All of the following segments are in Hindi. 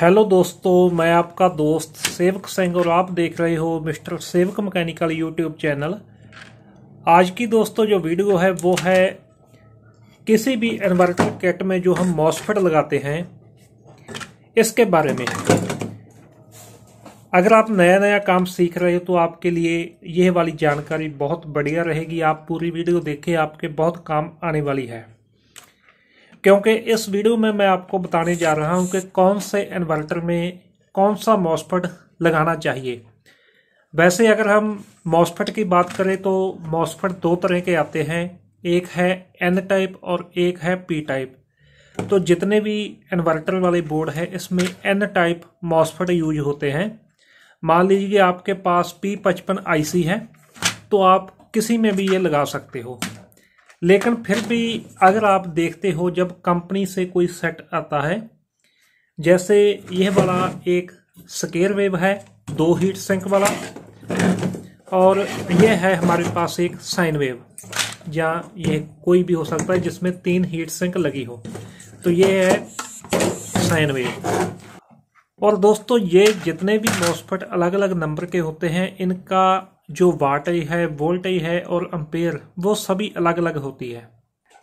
हेलो दोस्तों मैं आपका दोस्त सेवक सिंह और आप देख रहे हो मिस्टर सेवक मैकेनिकल यूट्यूब चैनल आज की दोस्तों जो वीडियो है वो है किसी भी इन्वर्टर किट में जो हम मॉसफेट लगाते हैं इसके बारे में अगर आप नया नया काम सीख रहे हो तो आपके लिए यह वाली जानकारी बहुत बढ़िया रहेगी आप पूरी वीडियो देखें आपके बहुत काम आने वाली है क्योंकि इस वीडियो में मैं आपको बताने जा रहा हूं कि कौन से इन्वर्टर में कौन सा मॉसफेट लगाना चाहिए वैसे अगर हम मॉसफेट की बात करें तो मॉसफेट दो तरह के आते हैं एक है एन टाइप और एक है पी टाइप तो जितने भी इन्वर्टर वाले बोर्ड हैं इसमें एन टाइप मॉसफेट यूज होते हैं मान लीजिए आपके पास पी पचपन आई है तो आप किसी में भी ये लगा सकते हो लेकिन फिर भी अगर आप देखते हो जब कंपनी से कोई सेट आता है जैसे यह वाला एक स्केयर वेव है दो हीट सिंक वाला और यह है हमारे पास एक साइन वेव या यह कोई भी हो सकता है जिसमें तीन हीट सिंक लगी हो तो यह है साइन वेव और दोस्तों ये जितने भी मॉस्फेट अलग अलग नंबर के होते हैं इनका जो वाटेज है वोल्टेज है और अम्पेयर वो सभी अलग अलग होती है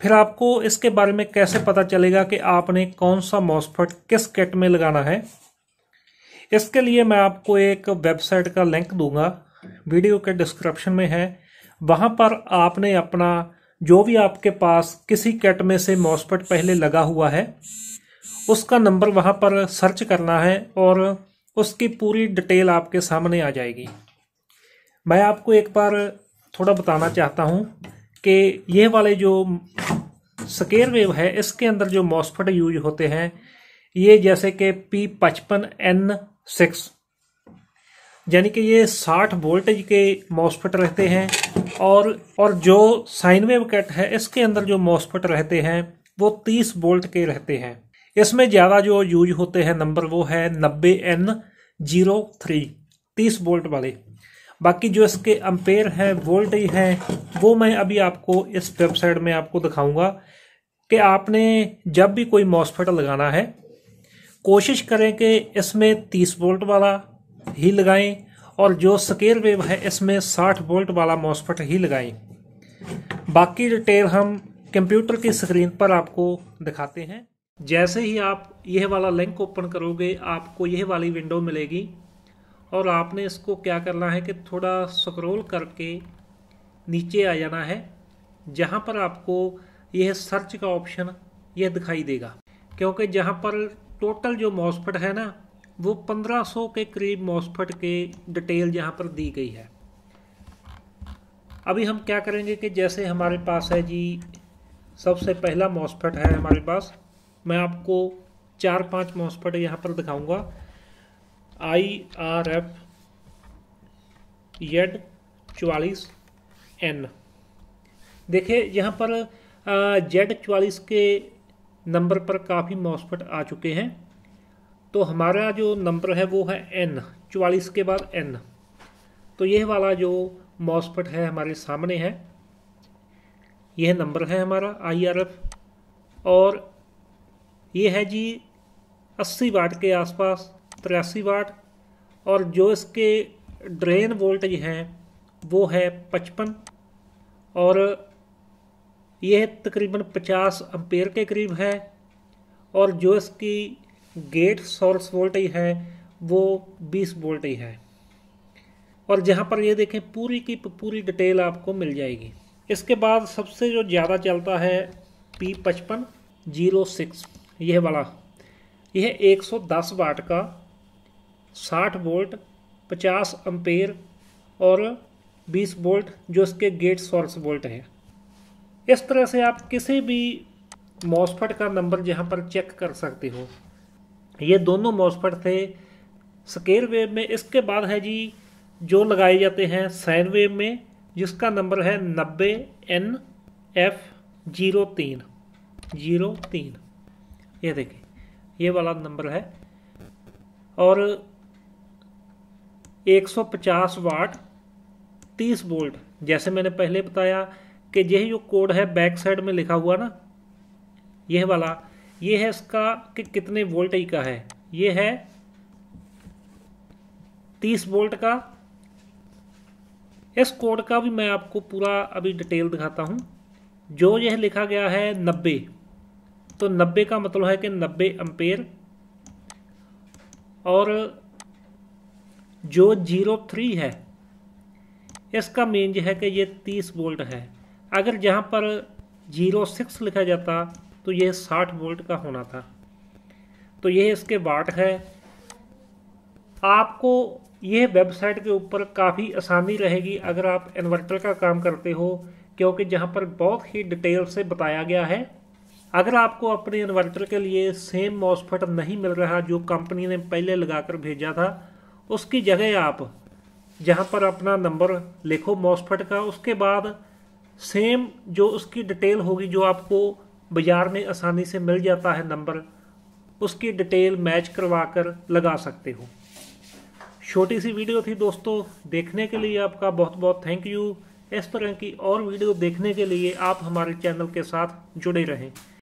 फिर आपको इसके बारे में कैसे पता चलेगा कि आपने कौन सा मॉसफट किस किट में लगाना है इसके लिए मैं आपको एक वेबसाइट का लिंक दूंगा वीडियो के डिस्क्रिप्शन में है वहां पर आपने अपना जो भी आपके पास किसी किट में से मॉसफट पहले लगा हुआ है उसका नंबर वहां पर सर्च करना है और उसकी पूरी डिटेल आपके सामने आ जाएगी मैं आपको एक बार थोड़ा बताना चाहता हूँ कि ये वाले जो स्केयर वेव है इसके अंदर जो मॉस्फेट यूज होते हैं ये जैसे कि पी पचपन एन सिक्स यानी कि ये साठ वोल्टेज के मॉस्फेट रहते हैं और और जो साइन वेव कट है इसके अंदर जो मॉस्फेट रहते हैं वो तीस वोल्ट के रहते हैं इसमें ज़्यादा जो यूज होते हैं नंबर वो है नब्बे एन जीरो थ्री तीस वोल्ट वाले बाकी जो इसके अम्पेयर हैं वोल्ट हैं वो मैं अभी आपको इस वेबसाइट में आपको दिखाऊंगा कि आपने जब भी कोई मॉसफेट लगाना है कोशिश करें कि इसमें तीस वोल्ट वाला ही लगाएं और जो स्केयर वेव है इसमें साठ वोल्ट वाला मॉसफेट ही लगाएं बाकी डिटेल हम कंप्यूटर की स्क्रीन पर आपको दिखाते हैं जैसे ही आप यह वाला लिंक ओपन करोगे आपको यह वाली विंडो मिलेगी और आपने इसको क्या करना है कि थोड़ा स्क्रॉल करके नीचे आ जाना है जहाँ पर आपको यह सर्च का ऑप्शन यह दिखाई देगा क्योंकि जहाँ पर टोटल जो मॉसफट है ना वो 1500 के करीब मॉसफट के डिटेल यहाँ पर दी गई है अभी हम क्या करेंगे कि जैसे हमारे पास है जी सबसे पहला मॉसफट है हमारे पास मैं आपको चार पांच मॉसफट यहाँ पर दिखाऊंगा आई आर एफ येड चवालीस एन देखिए यहाँ पर जेड चवालीस के नंबर पर काफ़ी मॉसफट आ चुके हैं तो हमारा जो नंबर है वो है एन चवालीस के बाद एन तो यह वाला जो मॉसफट है हमारे सामने है यह नंबर है हमारा आई आर एफ और ये है जी अस्सी वाट के आसपास तिरासी वाट और जो इसके ड्रेन वोल्टेज हैं वो है पचपन और यह तकरीबन पचास अम्पेयर के करीब है और जो इसकी गेट सोर्स वोल्टेज है वो बीस वोल्ट है और जहाँ पर ये देखें पूरी की पूरी डिटेल आपको मिल जाएगी इसके बाद सबसे जो ज़्यादा चलता है पी पचपन जीरो सिक्स यह वाला यह 110 वाट का साठ वोल्ट पचास अम्पेयर और बीस वोल्ट जो इसके गेट सोर्स वोल्ट हैं इस तरह से आप किसी भी मॉसफट का नंबर यहाँ पर चेक कर सकते हो ये दोनों मॉसफट थे स्केयर वेव में इसके बाद है जी जो लगाए जाते हैं साइन वेव में जिसका नंबर है नब्बे एन एफ जीरो तीन जीरो तीन ये देखिए ये वाला नंबर है और 150 वाट 30 वोल्ट जैसे मैंने पहले बताया कि यह जो कोड है बैक साइड में लिखा हुआ ना यह वाला ये है इसका कि कितने वोल्टेज का है ये है 30 वोल्ट का इस कोड का भी मैं आपको पूरा अभी डिटेल दिखाता हूँ जो यह लिखा गया है 90 तो 90 का मतलब है कि 90 अम्पेयर और जो जीरो थ्री है इसका जो है कि ये तीस वोल्ट है अगर जहाँ पर जीरो सिक्स लिखा जाता तो ये साठ वोल्ट का होना था तो ये इसके वाट है आपको यह वेबसाइट के ऊपर काफ़ी आसानी रहेगी अगर आप इन्वर्टर का काम करते हो क्योंकि जहाँ पर बहुत ही डिटेल से बताया गया है अगर आपको अपने इन्वर्टर के लिए सेम मॉसफेट नहीं मिल रहा जो कंपनी ने पहले लगाकर भेजा था उसकी जगह आप जहाँ पर अपना नंबर लिखो मॉसफट का उसके बाद सेम जो उसकी डिटेल होगी जो आपको बाज़ार में आसानी से मिल जाता है नंबर उसकी डिटेल मैच करवा कर लगा सकते हो छोटी सी वीडियो थी दोस्तों देखने के लिए आपका बहुत बहुत थैंक यू इस तरह की और वीडियो देखने के लिए आप हमारे चैनल के साथ जुड़े रहें